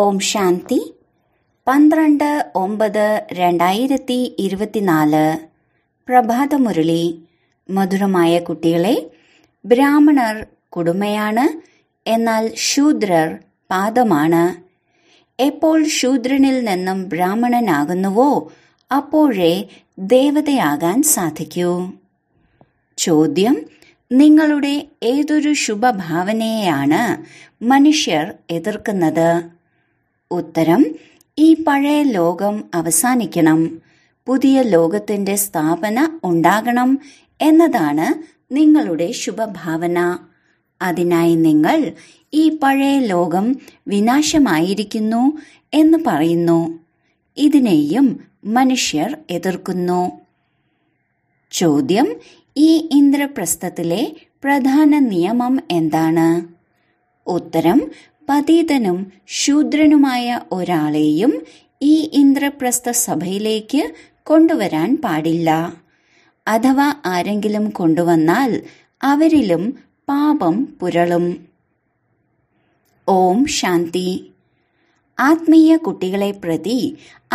ഓം ശാന്തി പന്ത്രണ്ട് ഒമ്പത് രണ്ടായിരത്തി ഇരുപത്തിനാല് പ്രഭാതമുരളി മധുരമായ കുട്ടികളെ ബ്രാഹ്മണർ കുടുമയാണ് എന്നാൽ ശൂദ്രർ പാദമാണ് എപ്പോൾ ശൂദ്രനിൽ നിന്നും ബ്രാഹ്മണനാകുന്നുവോ അപ്പോഴേ ദേവതയാകാൻ സാധിക്കൂ ചോദ്യം നിങ്ങളുടെ ഏതൊരു ശുഭഭാവനയെയാണ് മനുഷ്യർ എതിർക്കുന്നത് ഉത്തരം ഈ പഴയ ലോകം അവസാനിക്കണം പുതിയ ലോകത്തിന്റെ സ്ഥാപന ഉണ്ടാകണം എന്നതാണ് നിങ്ങളുടെ ശുഭഭാവന അതിനായി നിങ്ങൾ ഈ പഴയ ലോകം വിനാശമായിരിക്കുന്നു എന്ന് പറയുന്നു ഇതിനെയും മനുഷ്യർ എതിർക്കുന്നു ചോദ്യം ഈ ഇന്ദ്രപ്രസ്ഥത്തിലെ പ്രധാന നിയമം എന്താണ് ഉത്തരം പതീതനും ശൂദ്രനുമായ ഒരാളെയും ഈ ഇന്ദ്രപ്രസ്ഥ സഭയിലേക്ക് കൊണ്ടുവരാൻ പാടില്ല അഥവാ ആരെങ്കിലും കൊണ്ടുവന്നാൽ അവരിലും പാപം പുരളും ഓം ശാന്തി ആത്മീയ കുട്ടികളെ പ്രതി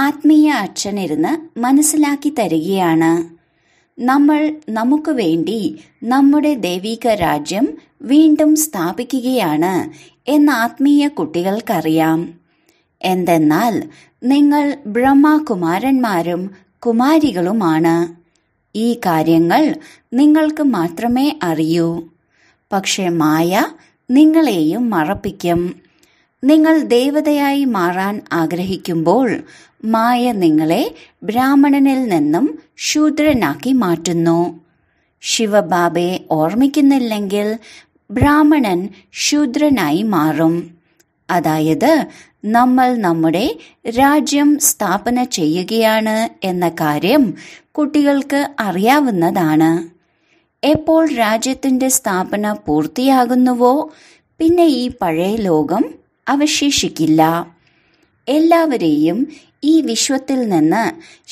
ആത്മീയ അച്ഛനിരുന്ന് മനസ്സിലാക്കി തരികയാണ് നമ്മൾ നമുക്ക് വേണ്ടി നമ്മുടെ ദൈവിക രാജ്യം വീണ്ടും സ്ഥാപിക്കുകയാണ് എന്ന ആത്മീയ കുട്ടികൾക്കറിയാം എന്തെന്നാൽ നിങ്ങൾ ബ്രഹ്മകുമാരന്മാരും കുമാരികളുമാണ് ഈ കാര്യങ്ങൾ നിങ്ങൾക്ക് മാത്രമേ അറിയൂ പക്ഷെ മായ നിങ്ങളെയും മറപ്പിക്കും നിങ്ങൾ ദേവതയായി മാറാൻ ആഗ്രഹിക്കുമ്പോൾ മായ നിങ്ങളെ ബ്രാഹ്മണനിൽ നിന്നും ശൂദ്രനാക്കി മാറ്റുന്നു ശിവബാബയെ ഓർമ്മിക്കുന്നില്ലെങ്കിൽ ബ്രാഹ്മണൻ ശൂദ്രനായി മാറും അതായത് നമ്മൾ നമ്മുടെ രാജ്യം സ്ഥാപന ചെയ്യുകയാണ് എന്ന കാര്യം കുട്ടികൾക്ക് അറിയാവുന്നതാണ് എപ്പോൾ രാജ്യത്തിന്റെ സ്ഥാപന പൂർത്തിയാകുന്നുവോ പിന്നെ ഈ പഴയ ലോകം അവശേഷിക്കില്ല എല്ലാവരെയും ഈ വിശ്വത്തിൽ നിന്ന്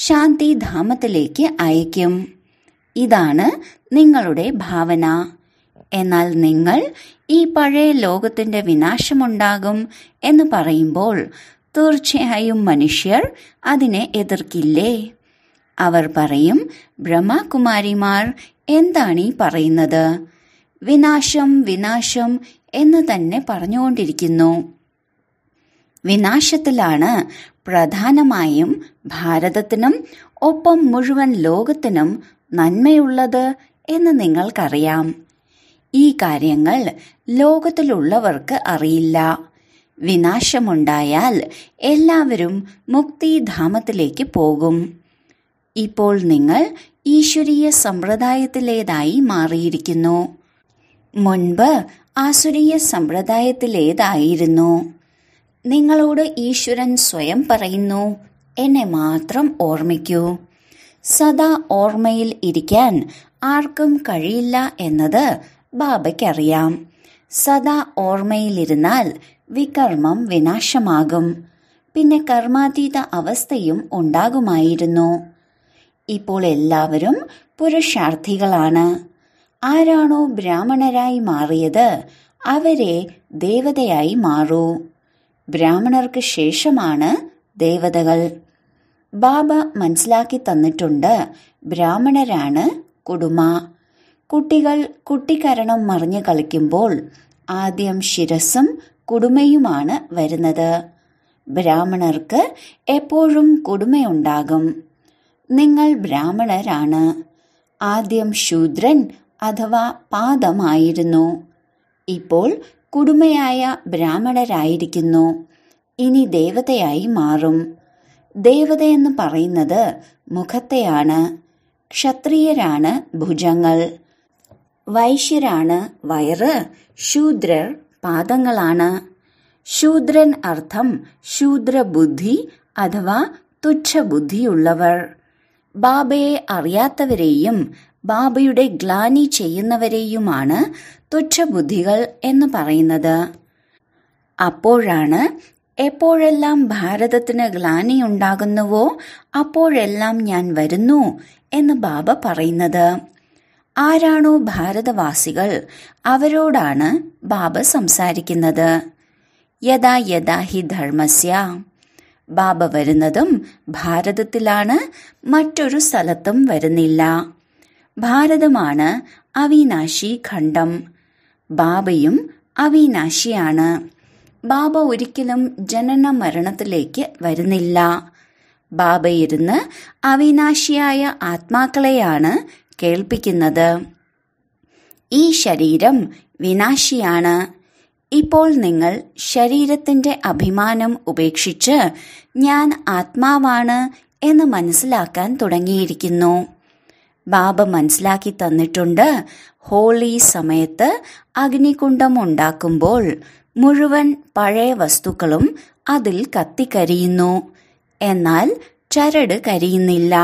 ശാന്തിധാമത്തിലേക്ക് അയക്കും ഇതാണ് നിങ്ങളുടെ ഭാവന എന്നാൽ നിങ്ങൾ ഈ പഴയ ലോകത്തിന്റെ വിനാശമുണ്ടാകും എന്ന് പറയുമ്പോൾ തീർച്ചയായും മനുഷ്യർ അതിനെ എതിർക്കില്ലേ അവർ പറയും ബ്രഹ്മകുമാരിമാർ എന്താണ് പറയുന്നത് വിനാശം വിനാശം എന്ന് തന്നെ പറഞ്ഞുകൊണ്ടിരിക്കുന്നു വിനാശത്തിലാണ് പ്രധാനമായും ഭാരതത്തിനും ഒപ്പം മുഴുവൻ ലോകത്തിനും നന്മയുള്ളത് എന്ന് നിങ്ങൾക്കറിയാം ഈ കാര്യങ്ങൾ ലോകത്തിലുള്ളവർക്ക് അറിയില്ല വിനാശമുണ്ടായാൽ എല്ലാവരും മുക്തിധാമത്തിലേക്ക് പോകും ഇപ്പോൾ നിങ്ങൾ ഈശ്വരീയ സമ്പ്രദായത്തിലേതായി മാറിയിരിക്കുന്നു മുൻപ് ആസുരീയ സമ്പ്രദായത്തിലേതായിരുന്നു നിങ്ങളോട് ഈശ്വരൻ സ്വയം പറയുന്നു എന്നെ മാത്രം ഓർമ്മിക്കൂ സദാ ഓർമ്മയിൽ ഇരിക്കാൻ ആർക്കും കഴിയില്ല എന്നത് ബാബയ്ക്കറിയാം സദാ ഓർമ്മയിലിരുന്നാൽ വികർമ്മം വിനാശമാകും പിന്നെ കർമാതീത അവസ്ഥയും ഉണ്ടാകുമായിരുന്നു ഇപ്പോൾ എല്ലാവരും പുരുഷാർത്ഥികളാണ് ആരാണോ ബ്രാഹ്മണരായി മാറിയത് അവരെ ദേവതയായി മാറൂ ബ്രാഹ്മണർക്ക് ശേഷമാണ് ദേവതകൾ ബാബ മനസ്സിലാക്കി തന്നിട്ടുണ്ട് ബ്രാഹ്മണരാണ് കുടുമ കുട്ടികൾ കുട്ടിക്കരണം മറിഞ്ഞു കളിക്കുമ്പോൾ ആദ്യം ശിരസും കുടുമയുമാണ് വരുന്നത് ബ്രാഹ്മണർക്ക് എപ്പോഴും കുടുമയുണ്ടാകും നിങ്ങൾ ബ്രാഹ്മണരാണ് ആദ്യം ശൂദ്രൻ അഥവാ പാദമായിരുന്നു ഇപ്പോൾ കുടുമയായ ബ്രാഹ്മണരായിരിക്കുന്നു ഇനി ദേവതയായി മാറും ദേവതയെന്ന് പറയുന്നത് മുഖത്തെയാണ് ക്ഷത്രിയരാണ് ഭുജങ്ങൾ വൈശ്യരാണ് വയറ് ശൂദ്രർ പാദങ്ങളാണ് ശൂദ്രൻ അർത്ഥം ശൂദ്രബുദ്ധി അഥവാ തുച്ഛബുദ്ധിയുള്ളവർ ബാബയെ അറിയാത്തവരെയും ബാബയുടെ ഗ്ലാനി ചെയ്യുന്നവരെയുമാണ് തുച്ഛബുദ്ധികൾ എന്ന് പറയുന്നത് അപ്പോഴാണ് എപ്പോഴെല്ലാം ഭാരതത്തിന് ഗ്ലാനി ഉണ്ടാകുന്നുവോ അപ്പോഴെല്ലാം ഞാൻ വരുന്നു എന്ന് ബാബ പറയുന്നത് ആരാണോ ഭാരതവാസികൾ അവരോടാണ് ബാബ സംസാരിക്കുന്നത് യഥാ യഥാ ഹി ധർമ്മസ്യ ബാബ വരുന്നതും ഭാരതത്തിലാണ് മറ്റൊരു സ്ഥലത്തും വരുന്നില്ല ഭാരതമാണ് അവിനാശി ഖണ്ഡം ബാബയും അവിനാശിയാണ് ബാബ ഒരിക്കലും ജനന മരണത്തിലേക്ക് വരുന്നില്ല ബാബയിരുന്ന് അവിനാശിയായ ആത്മാക്കളെയാണ് കേൾപ്പിക്കുന്നത് ഈ ശരീരം വിനാശിയാണ് ഇപ്പോൾ നിങ്ങൾ ശരീരത്തിന്റെ അഭിമാനം ഉപേക്ഷിച്ച് ഞാൻ ആത്മാവാണ് എന്ന് മനസ്സിലാക്കാൻ തുടങ്ങിയിരിക്കുന്നു ബാബ മനസ്സിലാക്കി തന്നിട്ടുണ്ട് ഹോളി സമയത്ത് അഗ്നികുണ്ഡം ഉണ്ടാക്കുമ്പോൾ മുഴുവൻ പഴയ വസ്തുക്കളും അതിൽ കത്തിക്കരിയുന്നു എന്നാൽ ചരട് കരിയുന്നില്ല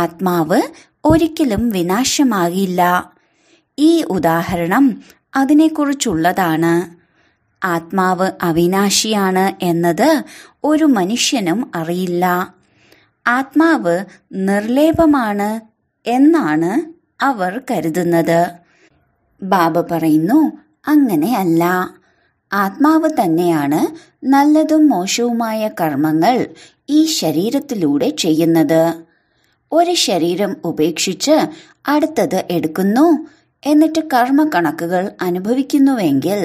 ആത്മാവ് ഒരിക്കലും വിനാശമാകില്ല ഈ ഉദാഹരണം അതിനെക്കുറിച്ചുള്ളതാണ് ആത്മാവ് അവിനാശിയാണ് എന്നത് ഒരു മനുഷ്യനും അറിയില്ല ആത്മാവ് നിർലേപമാണ് എന്നാണ് അവർ കരുതുന്നത് ബാബ പറയുന്നു അങ്ങനെയല്ല ആത്മാവ് തന്നെയാണ് നല്ലതും മോശവുമായ കർമ്മങ്ങൾ ഈ ശരീരത്തിലൂടെ ചെയ്യുന്നത് ഒരു ശരീരം ഉപേക്ഷിച്ച് അടുത്തത് എടുക്കുന്നു എന്നിട്ട് കർമ്മ കണക്കുകൾ അനുഭവിക്കുന്നുവെങ്കിൽ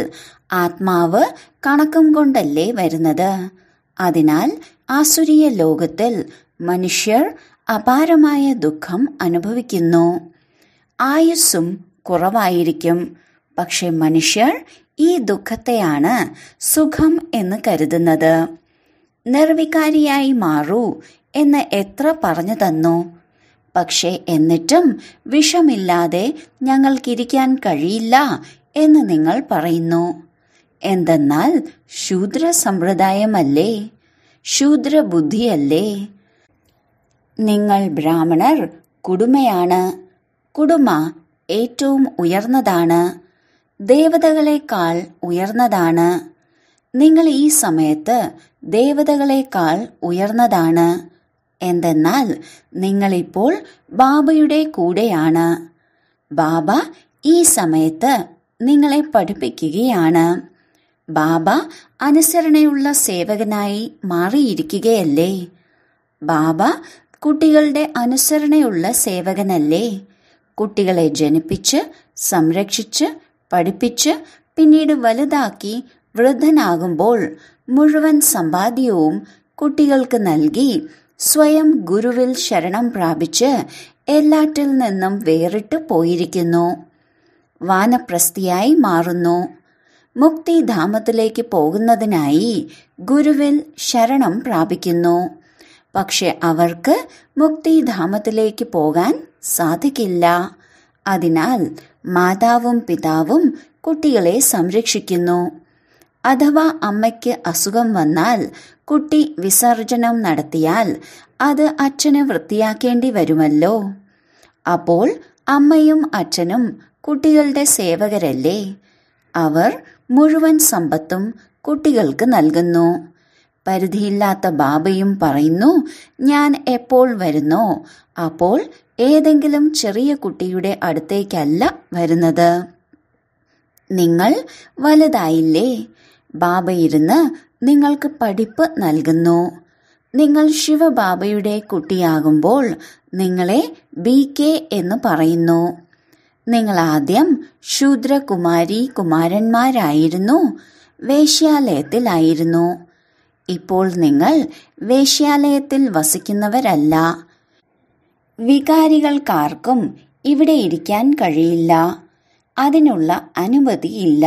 ആത്മാവ് കണക്കും കൊണ്ടല്ലേ വരുന്നത് അതിനാൽ ആസുരീയ ലോകത്തിൽ മനുഷ്യർ അപാരമായ ദുഃഖം അനുഭവിക്കുന്നു ആയുസ്സും കുറവായിരിക്കും പക്ഷെ മനുഷ്യർ ഈ ദുഃഖത്തെയാണ് സുഖം എന്ന് കരുതുന്നത് നിർവികാരിയായി മാറൂ എന്ന് എത്ര പറഞ്ഞു തന്നു പക്ഷേ എന്നിട്ടും വിഷമില്ലാതെ ഞങ്ങൾക്കിരിക്കാൻ കഴിയില്ല എന്ന് നിങ്ങൾ പറയുന്നു എന്തെന്നാൽ ശൂദ്ര സമ്പ്രദായമല്ലേ ശൂദ്ര ബുദ്ധിയല്ലേ നിങ്ങൾ ബ്രാഹ്മണർ കുടുമയാണ് കുടുമ ഏറ്റവും ഉയർന്നതാണ് ദേവതകളെക്കാൾ ഉയർന്നതാണ് നിങ്ങൾ ഈ സമയത്ത് ദേവതകളെക്കാൾ ഉയർന്നതാണ് എന്തെന്നാൽ നിങ്ങളിപ്പോൾ ബാബയുടെ കൂടെയാണ് ബാബ ഈ സമയത്ത് നിങ്ങളെ പഠിപ്പിക്കുകയാണ് ബാബ അനുസരണയുള്ള സേവകനായി മാറിയിരിക്കുകയല്ലേ ബാബ കുട്ടികളുടെ അനുസരണയുള്ള സേവകനല്ലേ കുട്ടികളെ ജനിപ്പിച്ച് സംരക്ഷിച്ച് പഠിപ്പിച്ച് പിന്നീട് വലുതാക്കി വൃദ്ധനാകുമ്പോൾ മുഴുവൻ സമ്പാദ്യവും കുട്ടികൾക്ക് നൽകി സ്വയം ഗുരുവിൽ ശരണം പ്രാപിച്ച് എല്ലാറ്റിൽ നിന്നും വേറിട്ട് പോയിരിക്കുന്നു വാനപ്രസ്ഥിയായി മാറുന്നു മുക്തിധാമത്തിലേക്ക് പോകുന്നതിനായി ഗുരുവിൽ ശരണം പ്രാപിക്കുന്നു പക്ഷെ അവർക്ക് മുക്തിധാമത്തിലേക്ക് പോകാൻ സാധിക്കില്ല അതിനാൽ മാതാവും പിതാവും കുട്ടികളെ സംരക്ഷിക്കുന്നു അഥവാ അമ്മയ്ക്ക് അസുഖം വന്നാൽ കുട്ടി വിസർജനം നടത്തിയാൽ അത് അച്ഛന് വൃത്തിയാക്കേണ്ടി വരുമല്ലോ അപ്പോൾ അമ്മയും അച്ഛനും കുട്ടികളുടെ സേവകരല്ലേ അവർ മുഴുവൻ സമ്പത്തും കുട്ടികൾക്ക് നൽകുന്നു പരിധിയില്ലാത്ത ബാബയും പറയുന്നു ഞാൻ എപ്പോൾ വരുന്നോ അപ്പോൾ ഏതെങ്കിലും ചെറിയ കുട്ടിയുടെ അടുത്തേക്കല്ല വരുന്നത് നിങ്ങൾ വലുതായില്ലേ ബാബ ഇരുന്ന് നിങ്ങൾക്ക് പഠിപ്പ് നൽകുന്നു നിങ്ങൾ ശിവബാബയുടെ കുട്ടിയാകുമ്പോൾ നിങ്ങളെ ബി കെ എന്ന് പറയുന്നു നിങ്ങൾ ആദ്യം ശൂദ്രകുമാരി കുമാരന്മാരായിരുന്നു വേശ്യാലയത്തിലായിരുന്നു ഇപ്പോൾ നിങ്ങൾ വേശ്യാലയത്തിൽ വസിക്കുന്നവരല്ല വികാരികൾക്കാർക്കും ഇവിടെ ഇരിക്കാൻ കഴിയില്ല അതിനുള്ള അനുമതിയില്ല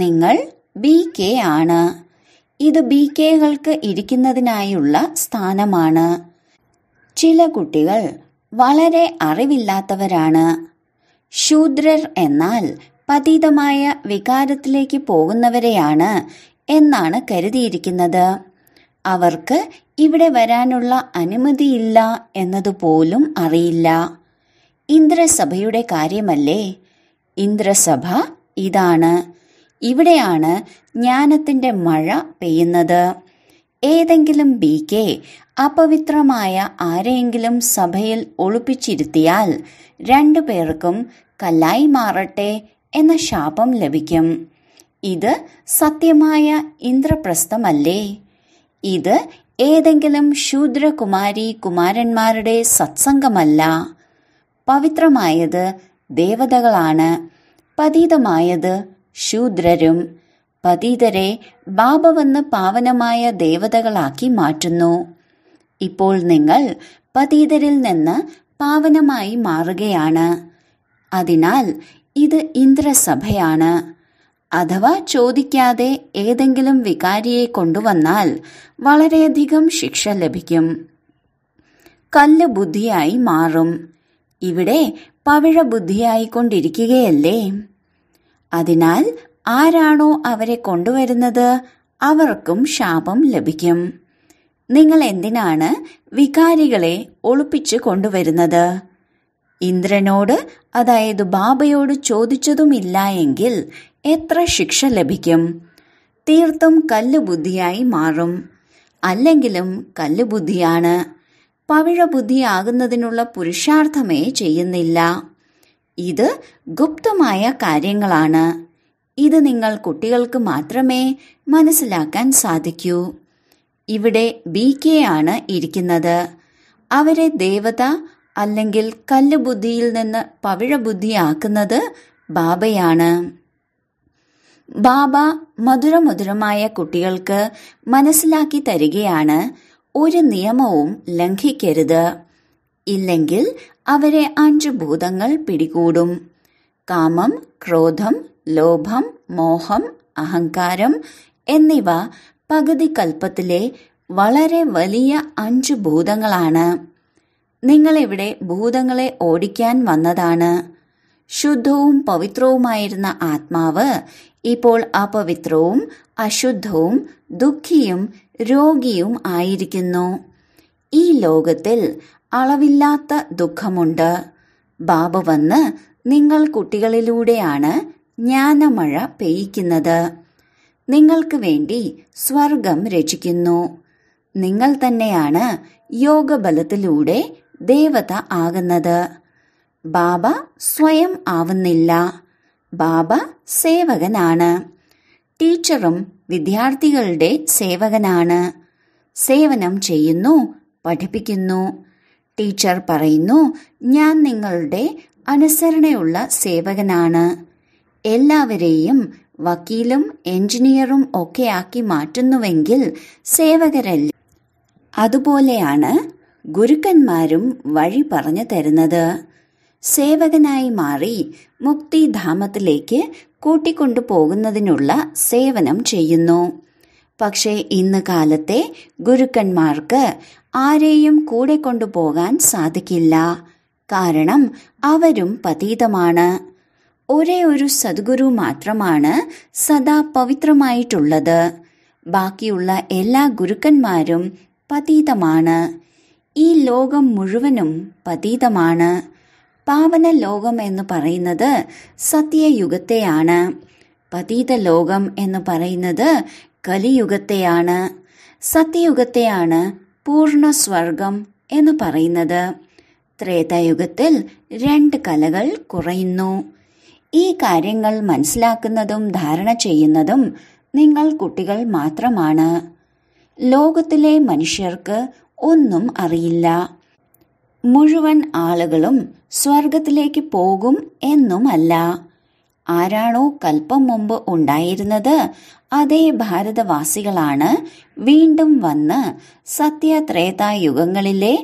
നിങ്ങൾ ബി കെ ആണ് ഇത് ബി കെകൾക്ക് ഇരിക്കുന്നതിനായുള്ള സ്ഥാനമാണ് ചില കുട്ടികൾ വളരെ അറിവില്ലാത്തവരാണ് ശൂദ്രർ എന്നാൽ പതീതമായ വികാരത്തിലേക്ക് പോകുന്നവരെയാണ് എന്നാണ് കരുതിയിരിക്കുന്നത് അവർക്ക് ഇവിടെ വരാനുള്ള അനുമതിയില്ല എന്നതുപോലും അറിയില്ല ഇന്ദ്രസഭയുടെ കാര്യമല്ലേ ഇന്ദ്രസഭ ഇതാണ് ഇവിടെയാണ് ജ്ഞാനത്തിന്റെ മഴ പെയ്യുന്നത് ഏതെങ്കിലും ബി കെ അപവിത്രമായ ആരെയെങ്കിലും സഭയിൽ ഒളിപ്പിച്ചിരുത്തിയാൽ രണ്ടു പേർക്കും കല്ലായി മാറട്ടെ എന്ന ശാപം ലഭിക്കും ഇത് സത്യമായ ഇന്ദ്രപ്രസ്ഥമല്ലേ ഇത് ഏതെങ്കിലും ശൂദ്രകുമാരി കുമാരന്മാരുടെ സത്സംഗമല്ല പവിത്രമായത് ദേവതകളാണ് പതീതമായത് ശൂദ്രരും പതീതരെ ബാബവെന്ന് പാവനമായ ദേവതകളാക്കി മാറ്റുന്നു ഇപ്പോൾ നിങ്ങൾ പതീതരിൽ നിന്ന് പാവനമായി മാറുകയാണ് അതിനാൽ ഇത് ഇന്ദ്രസഭയാണ് അഥവാ ചോദിക്കാതെ ഏതെങ്കിലും വികാരിയെ കൊണ്ടുവന്നാൽ വളരെയധികം ശിക്ഷ ലഭിക്കും കല്ല് ബുദ്ധിയായി മാറും ഇവിടെ പവിഴ ബുദ്ധിയായി കൊണ്ടിരിക്കുകയല്ലേ അതിനാൽ ആരാണോ അവരെ കൊണ്ടുവരുന്നത് അവർക്കും ശാപം ലഭിക്കും നിങ്ങൾ എന്തിനാണ് വികാരികളെ ഒളിപ്പിച്ചു കൊണ്ടുവരുന്നത് ഇന്ദ്രനോട് അതായത് ബാബയോട് ചോദിച്ചതുമില്ല എങ്കിൽ എത്ര ശിക്ഷ ലഭിക്കും തീർത്തും കല്ലുബുദ്ധിയായി മാറും അല്ലെങ്കിലും കല്ലുബുദ്ധിയാണ് പവിഴബുദ്ധിയാകുന്നതിനുള്ള പുരുഷാർത്ഥമേ ചെയ്യുന്നില്ല ഇത് ഗുപ്തമായ കാര്യങ്ങളാണ് ഇത് നിങ്ങൾ കുട്ടികൾക്ക് മാത്രമേ മനസ്സിലാക്കാൻ സാധിക്കൂ ഇവിടെ ബി കെ ആണ് ഇരിക്കുന്നത് അവരെ ദേവത അല്ലെങ്കിൽ കല്ലുബുദ്ധിയിൽ നിന്ന് പവിഴബുദ്ധിയാക്കുന്നത് ബാബയാണ് ബാബ മധുരമധുരമായ കുട്ടികൾക്ക് മനസ്സിലാക്കി തരികയാണ് ഒരു നിയമവും ലംഘിക്കരുത് ഇല്ലെങ്കിൽ അവരെ അഞ്ച് ഭൂതങ്ങൾ പിടികൂടും കാമം ക്രോധം ലോഭം മോഹം അഹങ്കാരം എന്നിവ പകുതി കൽപ്പത്തിലെ വളരെ വലിയ അഞ്ച് ഭൂതങ്ങളാണ് നിങ്ങളിവിടെ ഭൂതങ്ങളെ ഓടിക്കാൻ വന്നതാണ് ശുദ്ധവും പവിത്രവുമായിരുന്ന ആത്മാവ് ഇപ്പോൾ അപവിത്രവും അശുദ്ധവും ദുഃഖിയും രോഗിയും ആയിരിക്കുന്നു ഈ ലോകത്തിൽ അളവില്ലാത്ത ദുഃഖമുണ്ട് ബാബ വന്ന് നിങ്ങൾ കുട്ടികളിലൂടെയാണ് ജ്ഞാനമഴ പെയ്യ്ക്കുന്നത് നിങ്ങൾക്ക് വേണ്ടി സ്വർഗം രചിക്കുന്നു നിങ്ങൾ തന്നെയാണ് യോഗബലത്തിലൂടെ ദേവത ആകുന്നത് ബാബ സ്വയം ആവുന്നില്ല ബാബ സേവകനാണ് ടീച്ചറും വിദ്യാർത്ഥികളുടെ സേവകനാണ് സേവനം ചെയ്യുന്നു പഠിപ്പിക്കുന്നു ടീച്ചർ പറയുന്നു ഞാൻ നിങ്ങളുടെ അനുസരണയുള്ള സേവകനാണ് എല്ലാവരെയും വക്കീലും എഞ്ചിനീയറും ഒക്കെ ആക്കി മാറ്റുന്നുവെങ്കിൽ സേവകരല്ല അതുപോലെയാണ് ഗുരുക്കന്മാരും വഴി പറഞ്ഞു തരുന്നത് സേവകനായി മാറി മുക്തിധാമത്തിലേക്ക് കൂട്ടിക്കൊണ്ടു പോകുന്നതിനുള്ള സേവനം ചെയ്യുന്നു പക്ഷേ ഇന്ന് കാലത്തെ ഗുരുക്കന്മാർക്ക് ആരെയും കൂടെ കൊണ്ടുപോകാൻ സാധിക്കില്ല കാരണം അവരും പതീതമാണ് ഒരേ ഒരു സദ്ഗുരു മാത്രമാണ് സദാ പവിത്രമായിട്ടുള്ളത് ബാക്കിയുള്ള എല്ലാ ഗുരുക്കന്മാരും പതീതമാണ് ഈ ലോകം മുഴുവനും പതീതമാണ് പാവന ലോകം എന്ന് പറയുന്നത് സത്യയുഗത്തെയാണ് പതീത ലോകം എന്ന് പറയുന്നത് കലിയുഗത്തെയാണ് സത്യയുഗത്തെയാണ് പൂർണ്ണ സ്വർഗം എന്ന് പറയുന്നത് ത്രേതായുഗത്തിൽ രണ്ട് കലകൾ കുറയുന്നു ഈ കാര്യങ്ങൾ മനസ്സിലാക്കുന്നതും ധാരണ ചെയ്യുന്നതും നിങ്ങൾ കുട്ടികൾ മാത്രമാണ് ലോകത്തിലെ മനുഷ്യർക്ക് ഒന്നും അറിയില്ല മുഴുവൻ ആളുകളും സ്വർഗത്തിലേക്ക് പോകും എന്നുമല്ല ആരാണോ കൽപ്പം മുമ്പ് ഉണ്ടായിരുന്നത് അതേ ഭാരതവാസികളാണ് വീണ്ടും വന്ന് സത്യത്രേതായുഗങ്ങളിലെ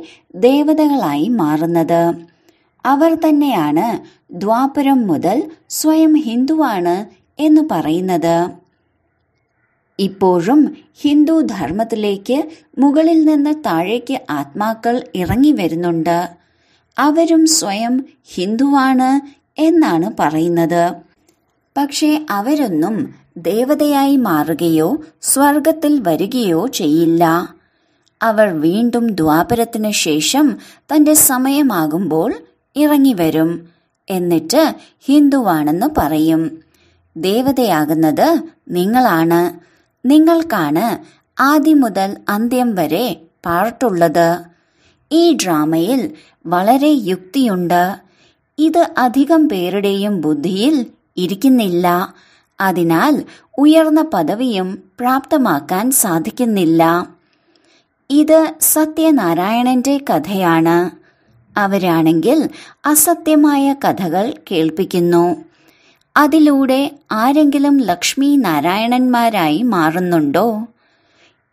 ദേവതകളായി മാറുന്നത് അവർ തന്നെയാണ് ദ്വാപരം മുതൽ സ്വയം ഹിന്ദുവാണ് എന്ന് പറയുന്നത് ഇപ്പോഴും ഹിന്ദു ധർമ്മത്തിലേക്ക് മുകളിൽ നിന്ന് താഴേക്ക് ആത്മാക്കൾ ഇറങ്ങി വരുന്നുണ്ട് അവരും സ്വയം ഹിന്ദുവാണ് എന്നാണ് പറയുന്നത് പക്ഷേ അവരൊന്നും ദേവതയായി മാറുകയോ സ്വർഗത്തിൽ വരികയോ ചെയ്യില്ല അവർ വീണ്ടും ദ്വാപരത്തിന് ശേഷം തന്റെ സമയമാകുമ്പോൾ ഇറങ്ങിവരും എന്നിട്ട് ഹിന്ദുവാണെന്ന് പറയും ദേവതയാകുന്നത് നിങ്ങളാണ് നിങ്ങൾക്കാണ് ആദ്യം മുതൽ അന്ത്യം വരെ പാർട്ടുള്ളത് ഈ ഡ്രാമയിൽ വളരെ യുക്തിയുണ്ട് ഇത് അധികം പേരുടെയും ബുദ്ധിയിൽ ഇരിക്കുന്നില്ല അതിനാൽ ഉയർന്ന പദവിയും പ്രാപ്തമാക്കാൻ സാധിക്കുന്നില്ല ഇത് സത്യനാരായണന്റെ കഥയാണ് അവരാണെങ്കിൽ അസത്യമായ കഥകൾ കേൾപ്പിക്കുന്നു അതിലൂടെ ആരെങ്കിലും ലക്ഷ്മി നാരായണന്മാരായി മാറുന്നുണ്ടോ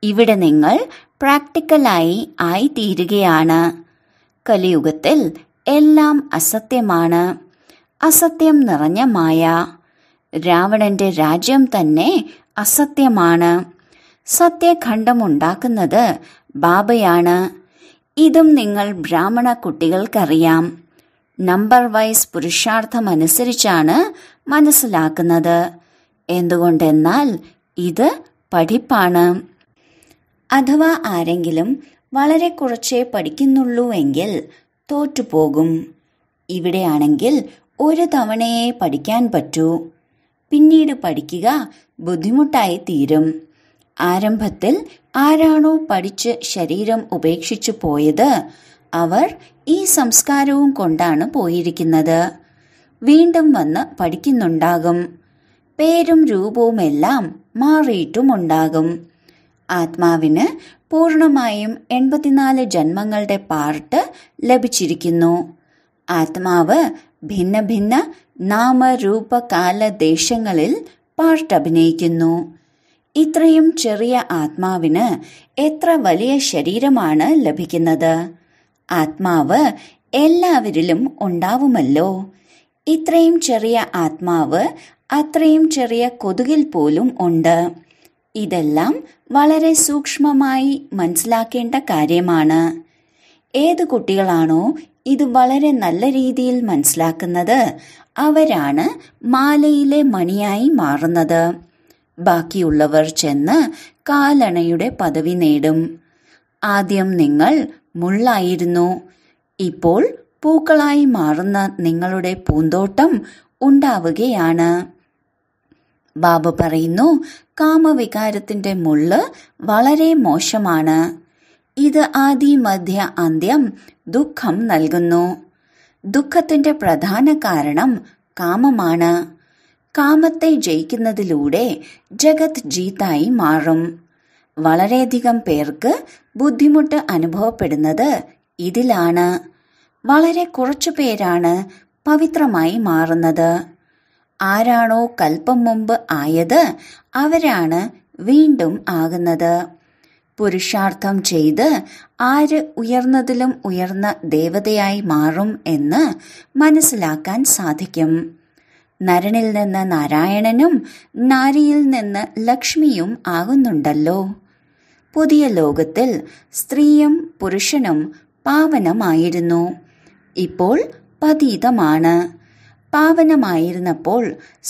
ഇവിടെ നിങ്ങൾ പ്രാക്ടിക്കലായി ആയിത്തീരുകയാണ് കലിയുഗത്തിൽ എല്ലാം അസത്യമാണ് അസത്യം നിറഞ്ഞ മായ രാവണന്റെ രാജ്യം തന്നെ അസത്യമാണ് സത്യഖണ്ഡമുണ്ടാക്കുന്നത് ബാബയാണ് ഇതും നിങ്ങൾ ബ്രാഹ്മണ കുട്ടികൾക്കറിയാം നമ്പർ വൈസ് പുരുഷാർത്ഥമനുസരിച്ചാണ് മനസ്സിലാക്കുന്നത് എന്തുകൊണ്ടെന്നാൽ ഇത് പഠിപ്പാണ് അഥവാ ആരെങ്കിലും വളരെ കുറച്ചേ പഠിക്കുന്നുള്ളൂ എങ്കിൽ തോറ്റുപോകും ഇവിടെയാണെങ്കിൽ ഒരു തവണയെ പഠിക്കാൻ പറ്റൂ പിന്നീട് പഠിക്കുക ബുദ്ധിമുട്ടായി തീരും ആരംഭത്തിൽ ആരാണോ പഠിച്ച് ശരീരം ഉപേക്ഷിച്ചു പോയത് അവർ ഈ സംസ്കാരവും കൊണ്ടാണ് പോയിരിക്കുന്നത് വീണ്ടും വന്ന് പഠിക്കുന്നുണ്ടാകും പേരും രൂപവുമെല്ലാം മാറിയിട്ടുമുണ്ടാകും ആത്മാവിന് പൂർണ്ണമായും എൺപത്തിനാല് ജന്മങ്ങളുടെ പാർട്ട് ലഭിച്ചിരിക്കുന്നു ആത്മാവ് ഭിന്ന ഭിന്ന നാമരൂപകാല ദേശങ്ങളിൽ പാർട്ട് അഭിനയിക്കുന്നു ഇത്രയും ചെറിയ ആത്മാവിന് എത്ര വലിയ ശരീരമാണ് ലഭിക്കുന്നത് ആത്മാവ് എല്ലാവരിലും ഉണ്ടാവുമല്ലോ ഇത്രയും ചെറിയ ആത്മാവ് അത്രയും ചെറിയ കൊതുകിൽ പോലും ഉണ്ട് ഇതെല്ലാം വളരെ സൂക്ഷ്മമായി മനസ്സിലാക്കേണ്ട കാര്യമാണ് ഏത് കുട്ടികളാണോ ഇത് വളരെ നല്ല രീതിയിൽ മനസ്സിലാക്കുന്നത് അവരാണ് മാലയിലെ മണിയായി മാറുന്നത് ബാക്കിയുള്ളവർ ചെന്ന് കാലണയുടെ പദവി നേടും ആദ്യം നിങ്ങൾ മുള്ളായിരുന്നു ഇപ്പോൾ പൂക്കളായി മാറുന്ന നിങ്ങളുടെ പൂന്തോട്ടം ഉണ്ടാവുകയാണ് ബാബ പറയുന്നു കാമവികാരത്തിന്റെ മുള്ള് വളരെ മോശമാണ് ഇത് ആദി മധ്യ അന്ത്യം ദുഃഖം നൽകുന്നു ദുഃഖത്തിന്റെ പ്രധാന കാരണം കാമമാണ് കാമത്തെ ജയിക്കുന്നതിലൂടെ ജഗത് ജീത്തായി മാറും വളരെയധികം പേർക്ക് ബുദ്ധിമുട്ട് അനുഭവപ്പെടുന്നത് ഇതിലാണ് വളരെ കുറച്ചു പേരാണ് പവിത്രമായി മാറുന്നത് ആരാണോ കൽപ്പം മുമ്പ് ആയത് അവരാണ് വീണ്ടും ആകുന്നത് പുരുഷാർത്ഥം ചെയ്ത് ആര് ഉയർന്നതിലും ഉയർന്ന ദേവതയായി മാറും എന്ന് മനസ്സിലാക്കാൻ സാധിക്കും നരനിൽ നിന്ന് നാരായണനും നാരിയിൽ നിന്ന് ലക്ഷ്മിയും ആകുന്നുണ്ടല്ലോ പുതിയ ലോകത്തിൽ സ്ത്രീയും പുരുഷനും പാവനമായിരുന്നു ഇപ്പോൾ പതീതമാണ് പാവനമായിരുന്നപ്പോൾ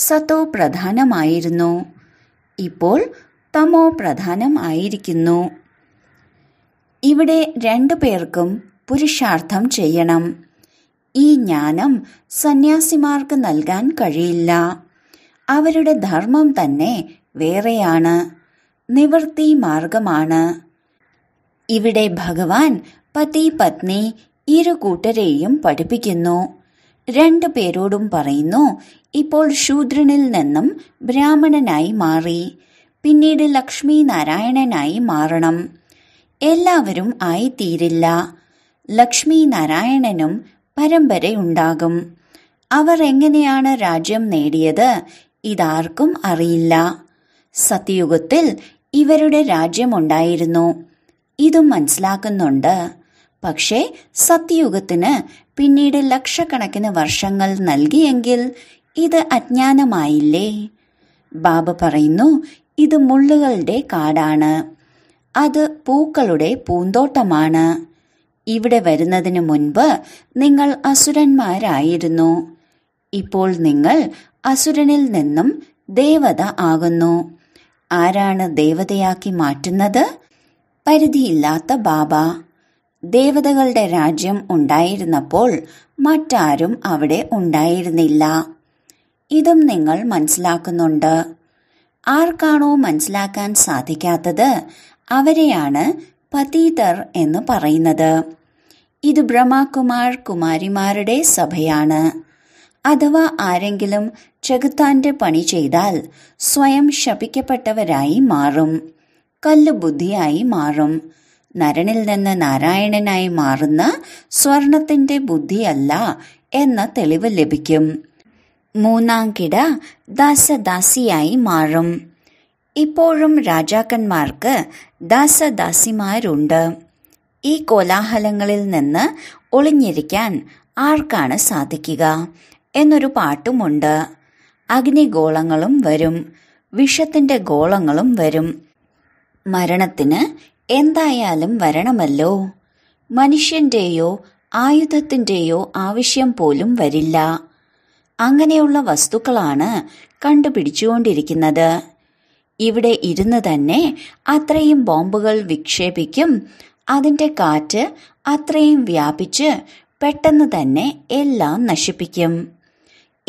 സതോ പ്രധാനമായിരുന്നു ഇപ്പോൾ തമോ പ്രധാനമായിരിക്കുന്നു ഇവിടെ രണ്ടു പേർക്കും പുരുഷാർത്ഥം ചെയ്യണം ഈ ജ്ഞാനം സന്യാസിമാർക്ക് നൽകാൻ കഴിയില്ല അവരുടെ ധർമ്മം തന്നെ വേറെയാണ് നിവൃത്തി മാർഗമാണ് ഇവിടെ ഭഗവാൻ പതി പത്നി ഇരു കൂട്ടരെയും പഠിപ്പിക്കുന്നു രണ്ടു പേരോടും പറയുന്നു ഇപ്പോൾ ശൂദ്രനിൽ നിന്നും ബ്രാഹ്മണനായി മാറി പിന്നീട് ലക്ഷ്മി നാരായണനായി മാറണം എല്ലാവരും ആയിത്തീരില്ല ലക്ഷ്മി നാരായണനും പരമ്പരയുണ്ടാകും അവർ എങ്ങനെയാണ് രാജ്യം നേടിയത് ഇതാർക്കും അറിയില്ല സത്യുഗത്തിൽ ഇവരുടെ രാജ്യമുണ്ടായിരുന്നു ഇതും മനസ്സിലാക്കുന്നുണ്ട് പക്ഷേ സത്യയുഗത്തിന് പിന്നീട് ലക്ഷക്കണക്കിന് വർഷങ്ങൾ നൽകിയെങ്കിൽ ഇത് അജ്ഞാനമായില്ലേ ബാബ പറയുന്നു ഇത് മുള്ളുകളുടെ കാടാണ് അത് പൂക്കളുടെ പൂന്തോട്ടമാണ് ഇവിടെ വരുന്നതിന് മുൻപ് നിങ്ങൾ അസുരന്മാരായിരുന്നു ഇപ്പോൾ നിങ്ങൾ അസുരനിൽ നിന്നും ദേവത ആകുന്നു ആരാണ് ദേവതയാക്കി മാറ്റുന്നത് പരിധിയില്ലാത്ത ബാബ ദേവതകളുടെ രാജ്യം ഉണ്ടായിരുന്നപ്പോൾ മറ്റാരും അവിടെ ഉണ്ടായിരുന്നില്ല ഇതും നിങ്ങൾ മനസ്സിലാക്കുന്നുണ്ട് ആർക്കാണോ മനസ്സിലാക്കാൻ സാധിക്കാത്തത് അവരെയാണ് പതീതർ എന്ന് പറയുന്നത് ഇത് ബ്രഹ്മകുമാർ കുമാരിമാരുടെ സഭയാണ് അഥവാ ആരെങ്കിലും ചെകുത്താന്റെ പണി ചെയ്താൽ സ്വയം ശപിക്കപ്പെട്ടവരായി മാറും കല്ലുബുദ്ധിയായി മാറും നരനിൽ നിന്ന് നാരായണനായി മാറുന്ന സ്വർണത്തിന്റെ ബുദ്ധിയല്ല എന്ന തെളിവ് ലഭിക്കും മൂന്നാം കിട ദാസദാസിയായി മാറും ഇപ്പോഴും രാജാക്കന്മാർക്ക് ദാസദാസിമാരുണ്ട് ഈ കോലാഹലങ്ങളിൽ നിന്ന് ഒളിഞ്ഞിരിക്കാൻ ആർക്കാണ് സാധിക്കുക എന്നൊരു പാട്ടുമുണ്ട് അഗ്നിഗോളങ്ങളും വരും വിഷത്തിന്റെ ഗോളങ്ങളും വരും മരണത്തിന് എന്തായാലും വരണമല്ലോ മനുഷ്യന്റെയോ ആയുധത്തിന്റെയോ ആവശ്യം പോലും വരില്ല അങ്ങനെയുള്ള വസ്തുക്കളാണ് കണ്ടുപിടിച്ചുകൊണ്ടിരിക്കുന്നത് ഇവിടെ ഇരുന്ന് തന്നെ അത്രയും ബോംബുകൾ വിക്ഷേപിക്കും അതിന്റെ കാറ്റ് അത്രയും വ്യാപിച്ച് പെട്ടെന്ന് തന്നെ എല്ലാം നശിപ്പിക്കും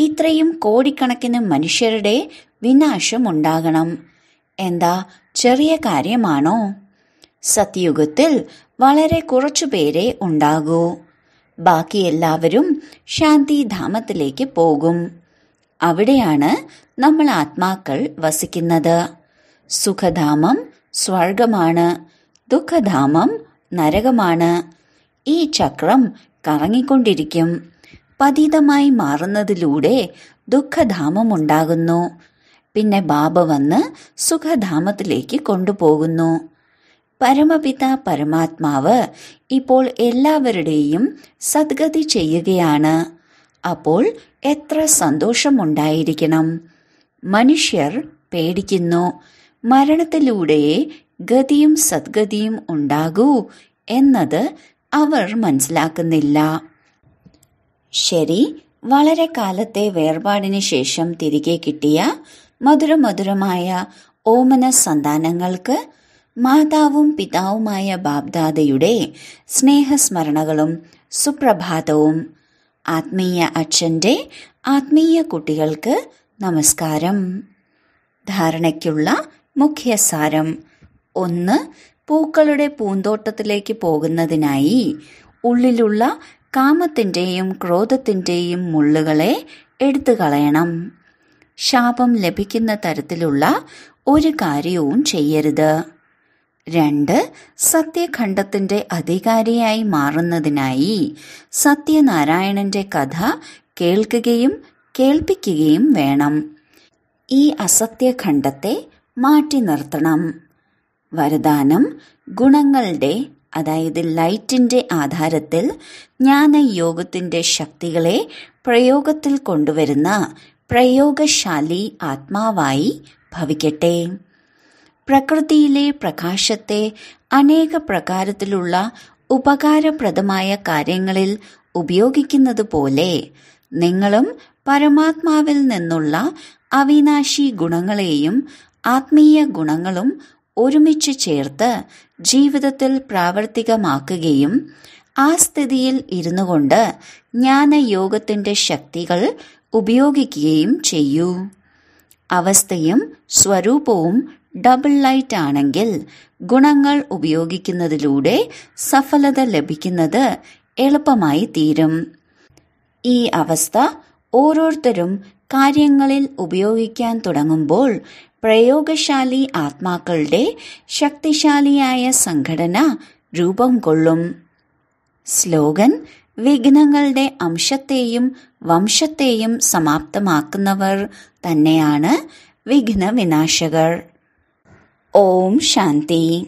ഇത്രയും കോടിക്കണക്കിന് മനുഷ്യരുടെ വിനാശമുണ്ടാകണം എന്താ ചെറിയ കാര്യമാണോ സത്യുഗത്തിൽ വളരെ കുറച്ചുപേരെ ഉണ്ടാകൂ ബാക്കി എല്ലാവരും ശാന്തിധാമത്തിലേക്ക് പോകും അവിടെയാണ് നമ്മൾ ആത്മാക്കൾ വസിക്കുന്നത് സുഖധാമം സ്വർഗമാണ് ദുഃഖധാമം നരകമാണ് ഈ ചക്രം കറങ്ങിക്കൊണ്ടിരിക്കും പതീതമായി മാറുന്നതിലൂടെ ദുഃഖധാമമുണ്ടാകുന്നു പിന്നെ ബാബ വന്ന് സുഖധാമത്തിലേക്ക് കൊണ്ടുപോകുന്നു പരമപിത പരമാത്മാവ് ഇപ്പോൾ എല്ലാവരുടെയും സദ്ഗതി ചെയ്യുകയാണ് അപ്പോൾ എത്ര സന്തോഷമുണ്ടായിരിക്കണം മനുഷ്യർ പേടിക്കുന്നു മരണത്തിലൂടെ ഗതിയും സദ്ഗതിയും ഉണ്ടാകൂ എന്നത് അവർ മനസ്സിലാക്കുന്നില്ല ശരി വളരെ കാലത്തെ വേർപാടിന് ശേഷം തിരികെ കിട്ടിയ മധുരമധുരമായ ഓമന സന്താനങ്ങൾക്ക് മാതാവും പിതാവുമായ ബാബ്ദാദയുടെ സ്നേഹസ്മരണകളും സുപ്രഭാതവും ആത്മീയ അച്ഛൻ്റെ ആത്മീയ കുട്ടികൾക്ക് നമസ്കാരം ധാരണയ്ക്കുള്ള മുഖ്യസാരം ഒന്ന് പൂക്കളുടെ പൂന്തോട്ടത്തിലേക്ക് പോകുന്നതിനായി ഉള്ളിലുള്ള കാമത്തിൻ്റെയും ക്രോധത്തിൻ്റെയും മുള്ളുകളെ എടുത്തു കളയണം ശാപം ലഭിക്കുന്ന തരത്തിലുള്ള ഒരു കാര്യവും ചെയ്യരുത് രണ്ട് സത്യഖണ്ഡത്തിന്റെ അധികാരിയായി മാറുന്നതിനായി സത്യനാരായണന്റെ കഥ കേൾക്കുകയും കേൾപ്പിക്കുകയും വേണം ഈ അസത്യഖണ്ഡത്തെ മാറ്റി നിർത്തണം വരദാനം ഗുണങ്ങളുടെ അതായത് ലൈറ്റിന്റെ ആധാരത്തിൽ ജ്ഞാനയോഗത്തിന്റെ ശക്തികളെ പ്രയോഗത്തിൽ കൊണ്ടുവരുന്ന പ്രയോഗശാലി ആത്മാവായി ഭവിക്കട്ടെ പ്രകൃതിയിലെ പ്രകാശത്തെ അനേക പ്രകാരത്തിലുള്ള ഉപകാരപ്രദമായ കാര്യങ്ങളിൽ ഉപയോഗിക്കുന്നത് പോലെ നിങ്ങളും പരമാത്മാവിൽ നിന്നുള്ള അവിനാശി ഗുണങ്ങളെയും ആത്മീയ ഗുണങ്ങളും ഒരുമിച്ച് ചേർത്ത് ജീവിതത്തിൽ പ്രാവർത്തികമാക്കുകയും ആ സ്ഥിതിയിൽ ഇരുന്നു കൊണ്ട് ജ്ഞാനയോഗത്തിന്റെ ശക്തികൾ ഉപയോഗിക്കുകയും ചെയ്യൂ അവസ്ഥയും സ്വരൂപവും ഡബിൾ ലൈറ്റ് ആണെങ്കിൽ ഗുണങ്ങൾ ഉപയോഗിക്കുന്നതിലൂടെ സഫലത ലഭിക്കുന്നത് എളുപ്പമായി തീരും ഈ അവസ്ഥ ഓരോരുത്തരും കാര്യങ്ങളിൽ ഉപയോഗിക്കാൻ തുടങ്ങുമ്പോൾ പ്രയോഗശാലി ആത്മാക്കളുടെ ശക്തിശാലിയായ സംഘടന രൂപം കൊള്ളും സ്ലോഗൻ വിഘ്നങ്ങളുടെ അംശത്തെയും വംശത്തെയും സമാപ്തമാക്കുന്നവർ തന്നെയാണ് വിഘ്ന വിനാശകർ ओम शांति